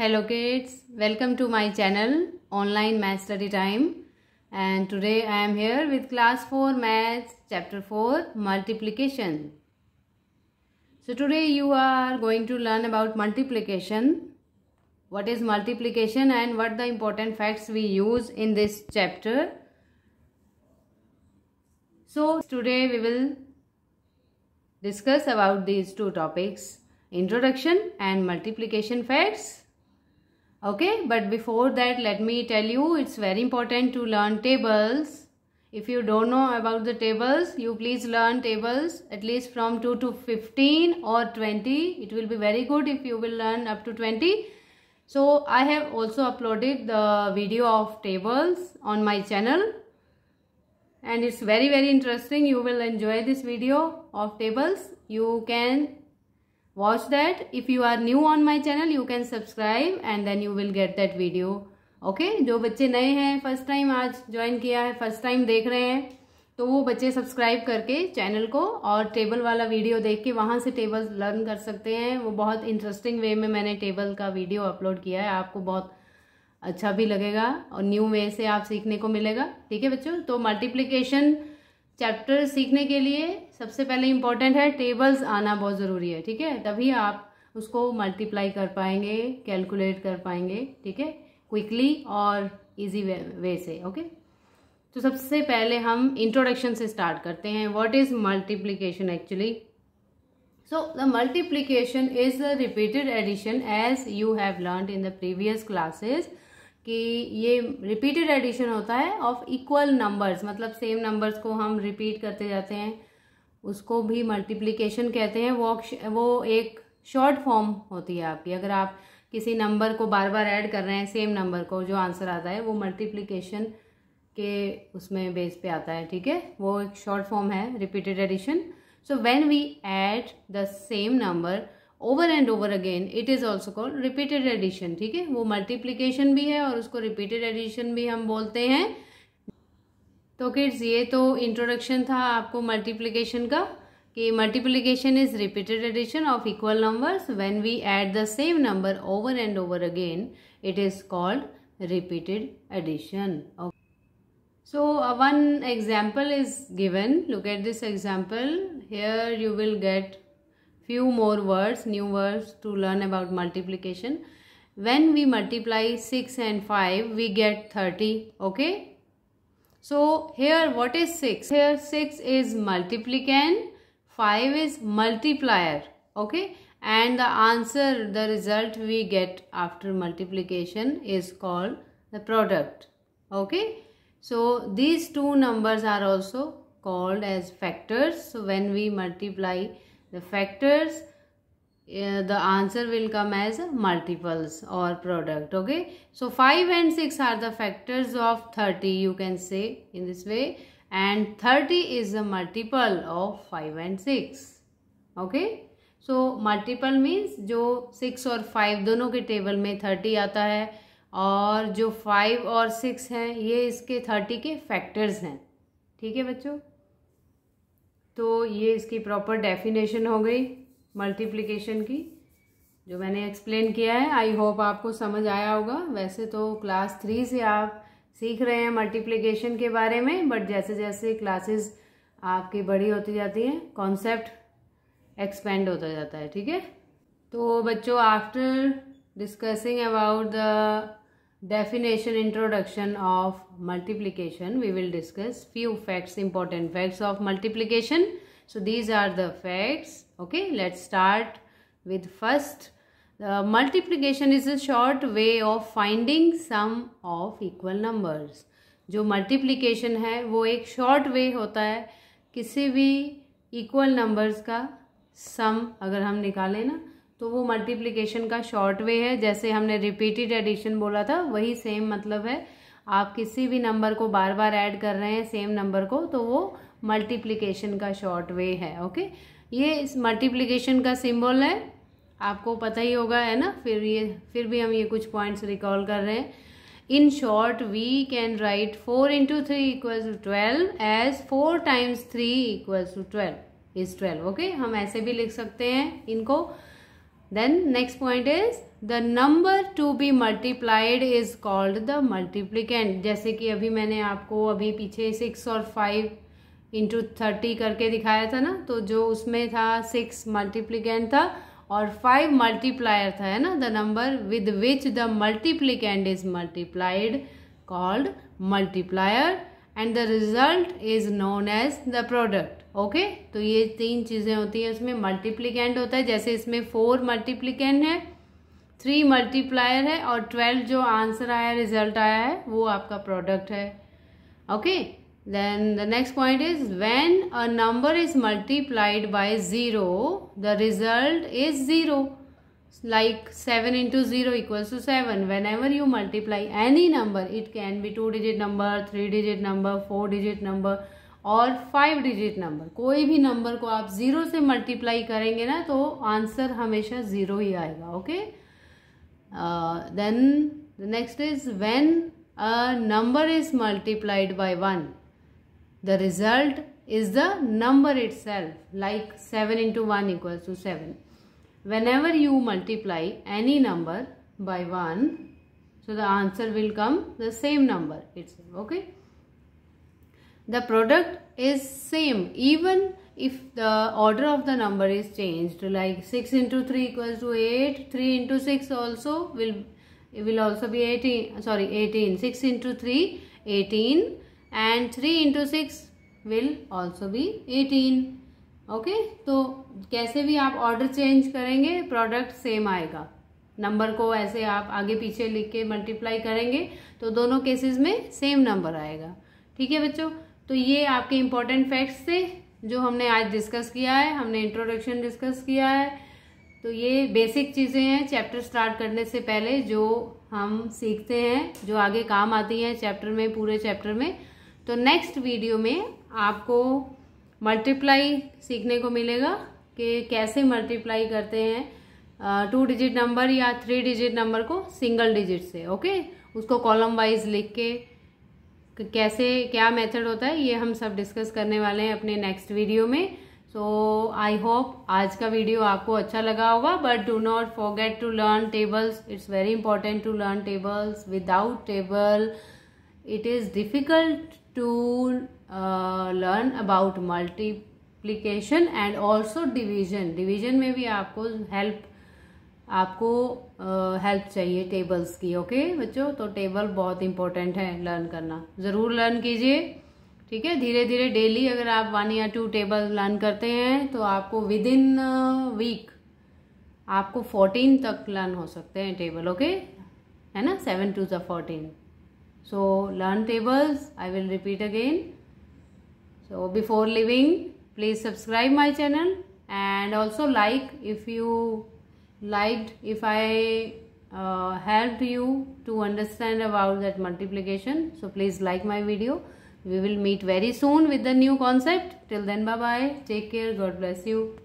Hello kids, welcome to my channel online math study time and today I am here with class 4 maths chapter 4 multiplication. So today you are going to learn about multiplication, what is multiplication and what the important facts we use in this chapter. So today we will discuss about these two topics introduction and multiplication facts okay but before that let me tell you it's very important to learn tables if you don't know about the tables you please learn tables at least from 2 to 15 or 20 it will be very good if you will learn up to 20 so i have also uploaded the video of tables on my channel and it's very very interesting you will enjoy this video of tables you can watch that if you are new on my channel you can subscribe and then you will get that video okay okay? जो बच्चे नए हैं first time आज join किया है first time देख रहे हैं तो वो बच्चे सब्सक्राइब करके चैनल को और टेबल वाला वीडियो देख के वहाँ से टेबल लर्न कर सकते हैं वो बहुत इंटरेस्टिंग वे में मैंने टेबल का वीडियो अपलोड किया है आपको बहुत अच्छा भी लगेगा और न्यू वे से आप सीखने को मिलेगा ठीक है बच्चों तो मल्टीप्लीकेशन चैप्टर सीखने के लिए सबसे पहले इम्पॉर्टेंट है टेबल्स आना बहुत ज़रूरी है ठीक है तभी आप उसको मल्टीप्लाई कर पाएंगे कैलकुलेट कर पाएंगे ठीक है क्विकली और इजी वे, वे से ओके तो सबसे पहले हम इंट्रोडक्शन से स्टार्ट करते हैं what is multiplication actually so the multiplication is the repeated addition as you have learn in the previous classes कि ये रिपीटेड एडिशन होता है ऑफ इक्वल नंबर्स मतलब सेम नंबर्स को हम रिपीट करते जाते हैं उसको भी मल्टीप्लिकेशन कहते हैं वो वो एक शॉर्ट फॉर्म होती है आपकी अगर आप किसी नंबर को बार बार ऐड कर रहे हैं सेम नंबर को जो आंसर आता है वो मल्टीप्लिकेशन के उसमें बेस पे आता है ठीक है वो एक शॉर्ट फॉर्म है repeated addition so when we add the same number over and over again it is also called repeated addition ठीक है वो मल्टीप्लीकेशन भी है और उसको रिपीटेड एडिशन भी हम बोलते हैं तो किड्स ये तो इंट्रोडक्शन था आपको मल्टीप्लीकेशन का कि multiplication is repeated addition of equal numbers when we add the same number over and over again it is called repeated addition so one example is given look at this example here you will get few more words new words to learn about multiplication when we multiply six and five we get thirty okay So here what is 6? Here 6 is multiplicand, 5 is multiplier. Okay. And the answer, the result we get after multiplication is called the product. Okay. So these two numbers are also called as factors. So when we multiply the factors, the answer will come as multiples और product okay so five and six are the factors of thirty you can say in this way and thirty is the multiple of five and six okay so multiple means जो six और five दोनों के table में thirty आता है और जो five और सिक्स हैं ये इसके थर्टी के फैक्टर्स हैं ठीक है बच्चों तो ये इसकी प्रॉपर डेफिनेशन हो गई मल्टीप्लिकेशन की जो मैंने एक्सप्लेन किया है आई होप आपको समझ आया होगा वैसे तो क्लास थ्री से आप सीख रहे हैं मल्टीप्लिकेशन के बारे में बट जैसे जैसे क्लासेस आपकी बड़ी होती जाती हैं कॉन्सेप्ट एक्सपेंड होता जाता है ठीक है तो बच्चों after discussing about the definition introduction of multiplication we will discuss few facts important facts of multiplication so these are the facts okay let's start with first uh, multiplication is a short way of finding sum of equal numbers जो multiplication है वो एक short way होता है किसी भी equal numbers का sum अगर हम निकालें ना तो वो multiplication का short way है जैसे हमने repeated addition बोला था वही same मतलब है आप किसी भी number को बार बार add कर रहे हैं same number को तो वो मल्टीप्लीकेशन का शॉर्ट वे है ओके ये इस मल्टीप्लीकेशन का सिंबल है आपको पता ही होगा है ना फिर ये फिर भी हम ये कुछ पॉइंट्स रिकॉल कर रहे हैं in short we can write four into three equals to twelve as four times three equals to twelve is twelve okay हम ऐसे भी लिख सकते हैं इनको then next point is the number to be multiplied is called the multiplicand जैसे कि अभी मैंने आपको अभी पीछे सिक्स और फाइव इंटू थर्टी करके दिखाया था ना तो जो उसमें था सिक्स मल्टीप्लीकेंट था और फाइव मल्टीप्लायर था है ना the number with which the multiplicand is multiplied called multiplier and the result is known as the product okay तो ये तीन चीज़ें होती हैं उसमें मल्टीप्लीकेंट होता है जैसे इसमें फोर मल्टीप्लीकेंट है थ्री मल्टीप्लायर है और ट्वेल्व जो आंसर आया रिजल्ट आया है वो आपका प्रोडक्ट है okay okay? then the next point is when a number is multiplied by 0 the result is 0 like 7 into 0 equals to 7 whenever you multiply any number it can be two digit number three digit number four digit number और five digit number कोई भी number को आप zero से multiply करेंगे ना तो answer हमेशा ज़ीरो ही आएगा okay then the next is when a number is multiplied by 1 The result is the number itself like 7 into 1 equals to 7. Whenever you multiply any number by 1, so the answer will come the same number itself, okay. The product is same even if the order of the number is changed like 6 into 3 equals to 8, 3 into 6 also will, will also be 18, sorry 18, 6 into 3, 18 and three into six will also be eighteen okay तो कैसे भी आप order change करेंगे product same आएगा number को ऐसे आप आगे पीछे लिख के मल्टीप्लाई करेंगे तो दोनों केसेस में सेम नंबर आएगा ठीक है बच्चों तो ये आपके इम्पॉर्टेंट फैक्ट्स थे जो हमने आज डिस्कस किया है हमने इंट्रोडक्शन डिस्कस किया है तो ये बेसिक चीज़ें हैं चैप्टर स्टार्ट करने से पहले जो हम सीखते हैं जो आगे काम आती हैं चैप्टर में पूरे चैप्टर में तो नेक्स्ट वीडियो में आपको मल्टीप्लाई सीखने को मिलेगा कि कैसे मल्टीप्लाई करते हैं टू डिजिट नंबर या थ्री डिजिट नंबर को सिंगल डिजिट से ओके उसको कॉलम वाइज लिख के कैसे क्या मेथड होता है ये हम सब डिस्कस करने वाले हैं अपने नेक्स्ट वीडियो में सो आई होप आज का वीडियो आपको अच्छा लगा होगा but do not forget to learn tables it's very important to learn tables without table it is difficult to learn about multiplication and also also division में भी आपको हेल्प आपको हेल्प uh, चाहिए टेबल्स की ओके okay? बच्चों तो table बहुत important है लर्न करना ज़रूर लर्न कीजिए ठीक है धीरे धीरे डेली अगर आप वन या टू टेबल लर्न करते हैं तो आपको विद इन वीक आपको फोर्टीन तक लर्न हो सकते हैं टेबल ओके okay? है ना सेवन टू ज़ा fourteen So learn tables. I will repeat again. So before leaving, please subscribe my channel and also like if you liked, if I uh, helped you to understand about that multiplication. So please like my video. We will meet very soon with the new concept. Till then, bye-bye. Take care. God bless you.